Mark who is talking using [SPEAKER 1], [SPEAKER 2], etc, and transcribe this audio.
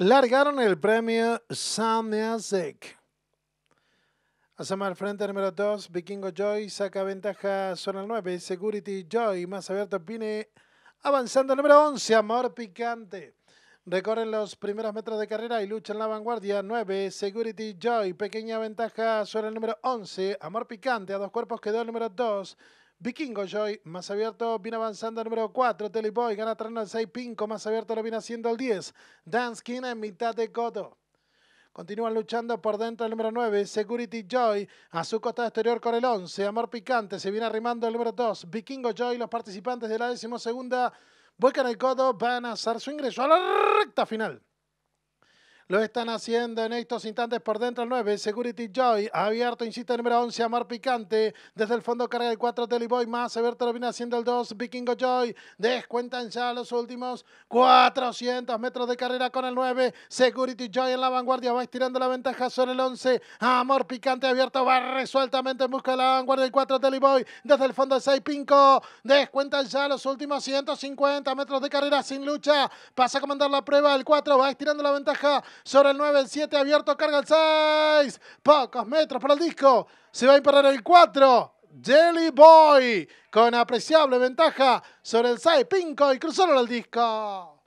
[SPEAKER 1] largaron el premio Sound Music. Hacemos al frente número 2, Vikingo Joy saca ventaja zona 9, Security Joy más abierto viene avanzando número 11, Amor Picante. Recorren los primeros metros de carrera y luchan en la vanguardia. 9, Security Joy, pequeña ventaja sobre el número 11, Amor Picante, a dos cuerpos quedó el número 2. Vikingo Joy, más abierto, viene avanzando el número 4. Teleboy, gana terreno al 6. Pinco, más abierto, lo viene haciendo el 10. Danskin en mitad de coto. Continúan luchando por dentro el número 9, Security Joy. A su costa exterior con el 11, Amor Picante. Se viene arrimando el número 2, Vikingo Joy. Los participantes de la décimo segunda vuelcan el codo. Van a hacer su ingreso a la recta final. Lo están haciendo en estos instantes por dentro el 9. Security Joy abierto, insiste el número 11, Amor Picante. Desde el fondo carrera el 4, Deliboy. Más abierto lo viene haciendo el 2, Vikingo Joy. Descuentan ya los últimos 400 metros de carrera con el 9. Security Joy en la vanguardia. Va estirando la ventaja sobre el 11. Amor Picante abierto. Va resueltamente en busca de la vanguardia el 4, Deliboy. Desde el fondo el 6, Pinco. Descuentan ya los últimos 150 metros de carrera sin lucha. Pasa a comandar la prueba. El 4 va estirando la ventaja. Sobre el 9, el 7 abierto, carga el 6. Pocos metros para el disco. Se va a imparar el 4. Jelly Boy con apreciable ventaja sobre el 6. Pinco y cruzaron el disco.